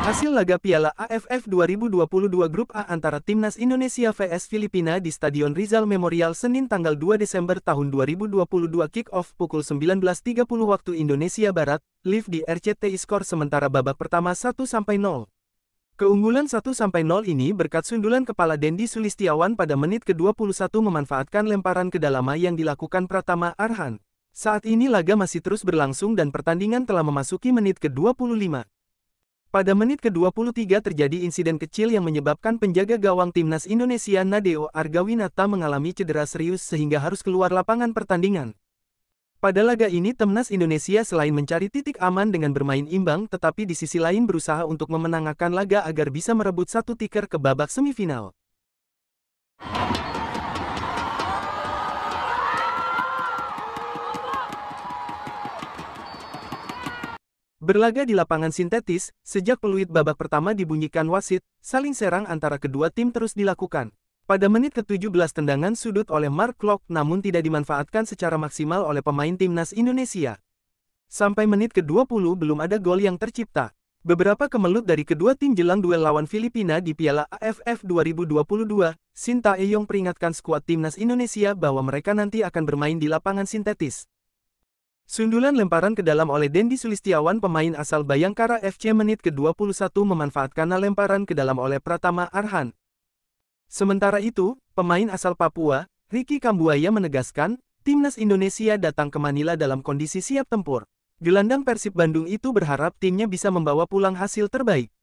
Hasil laga Piala AFF 2022 Grup A antara Timnas Indonesia vs Filipina di Stadion Rizal Memorial Senin tanggal 2 Desember tahun 2022 kick-off pukul 19.30 waktu Indonesia Barat, live di RCTI skor sementara babak pertama 1-0. Keunggulan 1-0 ini berkat sundulan kepala Dendi Sulistiawan pada menit ke-21 memanfaatkan lemparan kedalama yang dilakukan Pratama Arhan. Saat ini laga masih terus berlangsung dan pertandingan telah memasuki menit ke-25. Pada menit ke-23 terjadi insiden kecil yang menyebabkan penjaga gawang timnas Indonesia Nadeo Argawinata mengalami cedera serius sehingga harus keluar lapangan pertandingan. Pada laga ini timnas Indonesia selain mencari titik aman dengan bermain imbang tetapi di sisi lain berusaha untuk memenangkan laga agar bisa merebut satu tiker ke babak semifinal. Berlaga di lapangan sintetis, sejak peluit babak pertama dibunyikan wasit, saling serang antara kedua tim terus dilakukan. Pada menit ke-17 tendangan sudut oleh Mark Klok namun tidak dimanfaatkan secara maksimal oleh pemain timnas Indonesia. Sampai menit ke-20 belum ada gol yang tercipta. Beberapa kemelut dari kedua tim jelang duel lawan Filipina di Piala AFF 2022, Sinta Eyong peringatkan skuad timnas Indonesia bahwa mereka nanti akan bermain di lapangan sintetis. Sundulan lemparan ke dalam oleh Dendi Sulistiawan pemain asal Bayangkara FC menit ke-21 memanfaatkan lemparan ke dalam oleh Pratama Arhan. Sementara itu, pemain asal Papua, Ricky Kambuaya menegaskan, timnas Indonesia datang ke Manila dalam kondisi siap tempur. Gelandang Persib Bandung itu berharap timnya bisa membawa pulang hasil terbaik.